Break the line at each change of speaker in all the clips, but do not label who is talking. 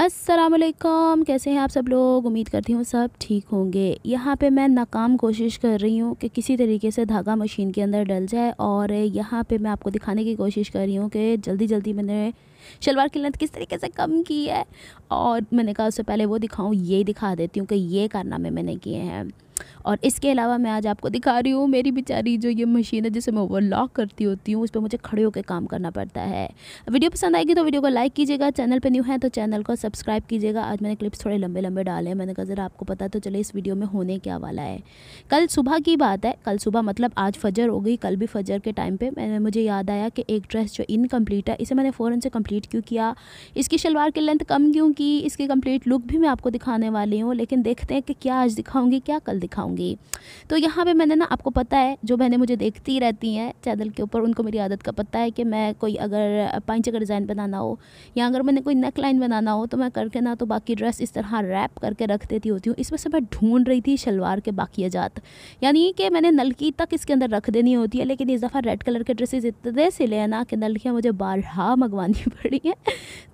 असलकम कैसे हैं आप सब लोग उम्मीद करती हूँ सब ठीक होंगे यहाँ पे मैं नाकाम कोशिश कर रही हूँ कि किसी तरीके से धागा मशीन के अंदर डल जाए और यहाँ पे मैं आपको दिखाने की कोशिश कर रही हूँ कि जल्दी जल्दी मैंने शलवार की लेंथ किस तरीके से कम की है और मैंने कहा उससे पहले वो दिखाऊँ ये दिखा देती हूँ कि ये कारनामे मैंने किए हैं और इसके अलावा मैं आज आपको दिखा रही हूँ मेरी बेचारी जो ये मशीन है जिसे मैं ओवरलॉक करती होती हूँ उस पर मुझे खड़े होकर काम करना पड़ता है वीडियो पसंद आएगी तो वीडियो को लाइक कीजिएगा चैनल पर न्यू है तो चैनल को सब्सक्राइब कीजिएगा आज मैंने क्लिप्स थोड़े लंबे लंबे डाले हैं मैंने कहा जरा आपको पता तो चले इस वीडियो में होने क्या वाला है कल सुबह की बात है कल सुबह मतलब आज फजर हो गई कल भी फजर के टाइम पर मैंने मुझे याद आया कि एक ड्रेस जो इनकम्प्लीट है इसे मैंने फ़ौरन से कम्प्लीट क्यों किया इसकी शलवार की लेंथ कम क्यों की इसकी कम्प्लीट लुक भी मैं आपको दिखाने वाली हूँ लेकिन देखते हैं कि क्या आज दिखाऊँगी क्या कल दिखाऊंगी तो यहाँ पे मैंने ना आपको पता है जो बहनें मुझे देखती रहती हैं चैनल के ऊपर उनको मेरी आदत का पता है कि मैं कोई अगर पंच का डिज़ाइन बनाना हो या अगर मैंने कोई नेक लाइन बनाना हो तो मैं करके ना तो बाकी ड्रेस इस तरह रैप करके रख देती होती हूँ इसमें से मैं ढूंढ रही थी शलवार के बाकी अजात यानी कि मैंने नलकी तक इसके अंदर रख देनी होती है लेकिन इस दफ़ा रेड कलर के ड्रेसेज इतने सिले हैं ना कि नलकियाँ मुझे बारहा मंगवानी पड़ी हैं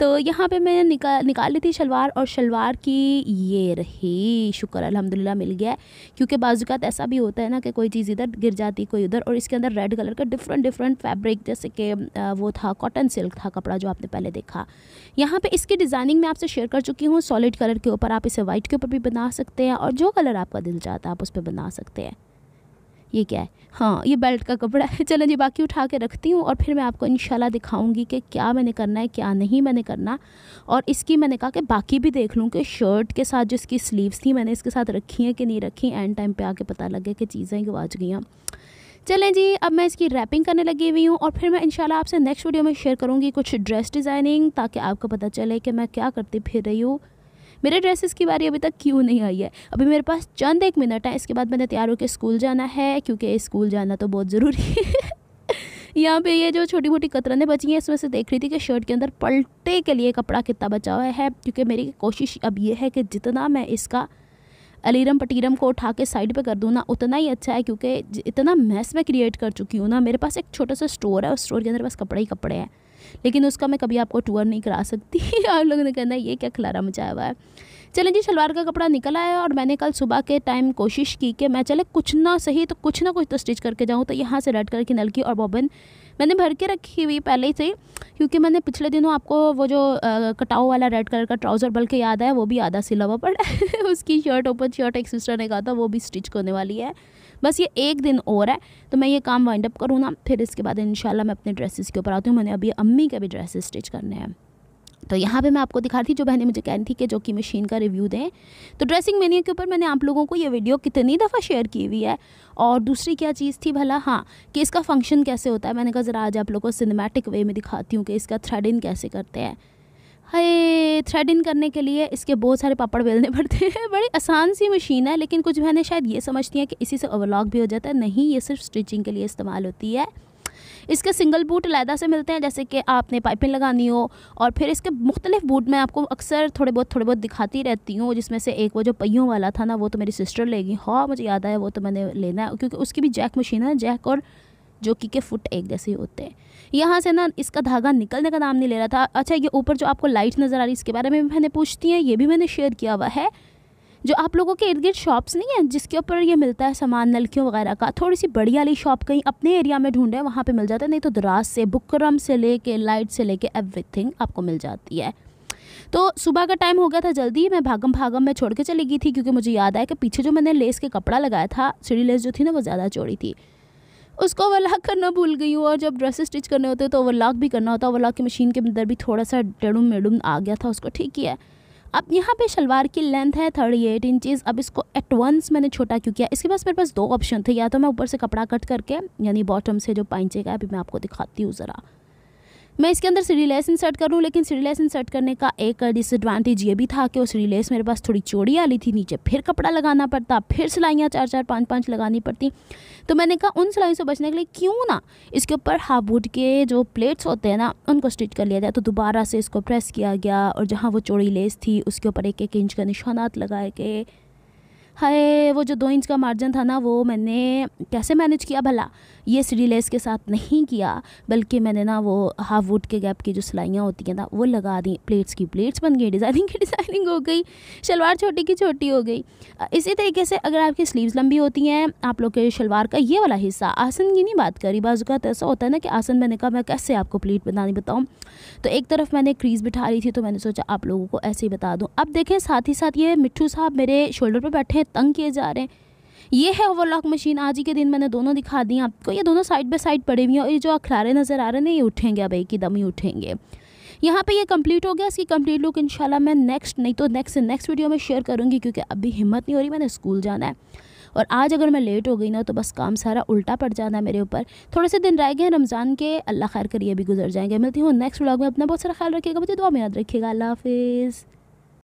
तो यहाँ पर मैंने निकाल निकाल ली थी शलवार और शलवार की ये रही शुक्र अलहमदिल्ला मिल गया क्योंकि बाजूकात तो ऐसा भी होता है ना कि कोई चीज़ इधर गिर जाती कोई उधर और इसके अंदर रेड कलर का डिफरेंट डिफरेंट फैब्रिक जैसे कि वो था कॉटन सिल्क था कपड़ा जो आपने पहले देखा यहाँ पे इसकी डिज़ाइनिंग मैं आपसे शेयर कर चुकी हूँ सॉलिड कलर के ऊपर आप इसे वाइट के ऊपर भी बना सकते हैं और जो कलर आपका दिल चाहता है आप उस पर बना सकते हैं ये क्या है हाँ ये बेल्ट का कपड़ा है चलो जी बाकी उठा के रखती हूँ और फिर मैं आपको इन दिखाऊंगी कि क्या मैंने करना है क्या नहीं मैंने करना और इसकी मैंने कहा कि बाकी भी देख लूँ कि शर्ट के साथ जो इसकी स्लीव्स थी मैंने इसके साथ रखी हैं कि नहीं रखी एंड टाइम पे आके पता लगे कि चीज़ें गवाच गई हैं चलें जी अब मैं इसकी रैपिंग करने लगी हुई हूँ और फिर मैं इंशाल्लाह आपसे नेक्स्ट वीडियो में शेयर करूँगी कुछ ड्रेस डिज़ाइनिंग ताकि आपको पता चले कि मैं क्या करती फिर रही हूँ मेरे ड्रेसेस की बारी अभी तक क्यों नहीं आई है अभी मेरे पास चंद एक मिनट है इसके बाद मैंने तैयार होकर स्कूल जाना है क्योंकि स्कूल जाना तो बहुत ज़रूरी है यहाँ पे ये जो छोटी मोटी कतरने बची हैं इसमें से देख रही थी कि शर्ट के अंदर पलटे के लिए कपड़ा कितना बचा हुआ है क्योंकि मेरी कोशिश अब ये है कि जितना मैं इसका अलीरम पटीरम को उठा के साइड पे कर दूँ ना उतना ही अच्छा है क्योंकि इतना मैस मैं क्रिएट कर चुकी हूँ ना मेरे पास एक छोटा सा स्टोर है उस स्टोर के अंदर बस कपड़े ही कपड़े हैं लेकिन उसका मैं कभी आपको टूर नहीं करा सकती आप लोगों ने कहना ये क्या खिलारा मचाया हुआ है चलें जी शलवार का कपड़ा निकल आया और मैंने कल सुबह के टाइम कोशिश की कि मैं चले कुछ ना सही तो कुछ ना कुछ तो स्टिच करके जाऊँ तो यहाँ से रेड कलर की नलकी और बॉबन मैंने भर के रखी हुई पहले ही से क्योंकि मैंने पिछले दिनों आपको वो जो कटाओ वाला रेड कलर का ट्राउज़र बल्कि याद है वो भी आधा सिला हुआ पड़ा उसकी शर्ट ओपन शर्ट एक सिस्टर ने कहा था वो भी स्टिच करने वाली है बस ये एक दिन और है तो मैं ये काम वाइंड अप करूँ ना फिर इसके बाद इन मैं अपने ड्रेसेस के ऊपर आती हूँ मैंने अभी अम्मी के भी ड्रेसेस स्टिच करने हैं तो यहाँ पे मैं आपको दिखा रही थी जो बहनें मुझे कह रही थी कि जो कि मशीन का रिव्यू दें तो ड्रेसिंग मेन्यू के ऊपर मैंने आप लोगों को ये वीडियो कितनी दफ़ा शेयर की हुई है और दूसरी क्या चीज़ थी भला हाँ कि इसका फंक्शन कैसे होता है मैंने कहा ज़रा आज आप लोगों को सिनेमैटिक वे में दिखाती हूँ कि इसका थ्रेडिंग कैसे करते हैं हाय थ्रेड इन करने के लिए इसके बहुत सारे पापड़ बेलने पड़ते हैं बड़ी आसान सी मशीन है लेकिन कुछ बहनें शायद ये समझती हैं कि इसी से ओवरलॉक भी हो जाता है नहीं ये सिर्फ स्टिचिंग के लिए इस्तेमाल होती है इसके सिंगल बूट लैदा से मिलते हैं जैसे कि आपने पाइपिंग लगानी हो और फिर इसके मुख्तलिफ बूट मैं आपको अक्सर थोड़े बहुत थोड़े बहुत दिखाती रहती हूँ जिसमें से एक वो जो पहियों वाला था ना वो तो मेरी सिस्टर लेगी हाँ मुझे याद आया वो तो मैंने लेना है क्योंकि उसकी भी जैक मशीन है जैक और जो कि के फुट एक जैसे होते हैं यहाँ से ना इसका धागा निकलने का नाम नहीं ले रहा था अच्छा ये ऊपर जो आपको लाइट नज़र आ रही है इसके बारे में मैंने पूछती हैं ये भी मैंने शेयर किया हुआ है जो आप लोगों के इर्द गिर्द शॉप्स नहीं हैं जिसके ऊपर ये मिलता है सामान नलकियों वगैरह का थोड़ी सी बड़ी वाली शॉप कहीं अपने एरिया में ढूंढें वहाँ पे मिल जाता है नहीं तो दराज से बुकरम से लेके लाइट से लेके एवरीथिंग आपको मिल जाती है तो सुबह का टाइम हो गया था जल्दी मैं भागम भागम में छोड़ के चली गई थी क्योंकि मुझे याद आया कि पीछे जो मैंने लेस के कपड़ा लगाया था सीढ़ी लेस जो थी ना वो ज़्यादा चौड़ी थी उसको ओवरलॉक करना भूल गई हूँ और जब ड्रेसेस स्टिच करने होते हैं तो ओवरलॉक भी करना होता है ओवरलॉक की मशीन के अंदर भी थोड़ा सा डेडुम मेडुम आ गया था उसको ठीक किया है अब यहाँ पे शलवार की लेंथ है थर्टी एट इंचज़ अब इसको एट वंस मैंने छोटा क्यों किया इसके पास मेरे पास दो ऑप्शन थे या तो मैं ऊपर से कपड़ा कट करके यानी बॉटम से जो पाइचेगा का अभी मैं आपको दिखाती हूँ ज़रा मैं इसके अंदर लेस इंसर्ट कर लूँ लेकिन लेस इंसर्ट करने का एक डिसएडवांटेज ये भी था कि वो सीढ़ी लेस मेरे पास थोड़ी चौड़ी वाली थी नीचे फिर कपड़ा लगाना पड़ता फिर सिलाइयाँ चार चार पाँच पाँच लगानी पड़ती तो मैंने कहा उन सिलाई से बचने के लिए क्यों ना इसके ऊपर हाबूट के जो प्लेट्स होते हैं ना उनको स्टिच कर लिया जाए तो दोबारा से इसको प्रेस किया गया और जहाँ वो चौड़ी लेस थी उसके ऊपर एक एक इंच का निशानात लगा के है वो जो दो इंच का मार्जिन था ना वो मैंने कैसे मैनेज किया भला ये सीढ़ी लेस के साथ नहीं किया बल्कि मैंने ना वो हाफ वुड के गैप की जो सिलाइयाँ होती हैं ना वो लगा दी प्लेट्स की प्लेट्स बन गई डिज़ाइनिंग की डिज़ाइनिंग हो गई शलवार छोटी की छोटी हो गई इसी तरीके से अगर आपकी स्लीव्स लंबी होती हैं आप लोग के शलवार का ये वाला हिस्सा आसन की नहीं बात करी बाजू का तो ऐसा होता है ना कि आसन मैंने कहा मैं कैसे आपको प्लेट बनानी बताऊँ तो एक तरफ मैंने क्रीज़ बिठा रही थी तो मैंने सोचा आप लोगों को ऐसे ही बता दूँ अब देखें साथ ही साथ ये मिट्ठू साहब मेरे शोल्डर पर बैठे तंग किए जा रहे हैं ये है ओवरलॉक मशीन आज ही के दिन मैंने दोनों दिखा दी आपको ये दोनों साइड बाय साइड पड़े हुए हैं और ये जो अखरारे नज़र आ रहे हैं ये उठेंगे अब एक ही दम ही उठेंगे यहाँ पे ये कंप्लीट हो गया इसकी कंप्लीट लुक इंशाल्लाह मैं नेक्स्ट नहीं तो नेक्स्ट नेक्स्ट वीडियो में शेयर करूँगी क्योंकि अभी हिम्मत नहीं हो रही मैंने स्कूल जाना है और आज अगर मैं लेट हो गई ना तो बस काम सारा उल्टा पड़ जाना है मेरे ऊपर थोड़े से दिन रह गए हैं रमज़ान के अल्लाह खैर करिए भी गुजर जाएंगे मिलती हूँ नेक्स्ट व्लॉग में अपना बहुत सारा ख्याल रखिएगा मुझे दुआ में याद रखिएगा अल्लाह हाफिज़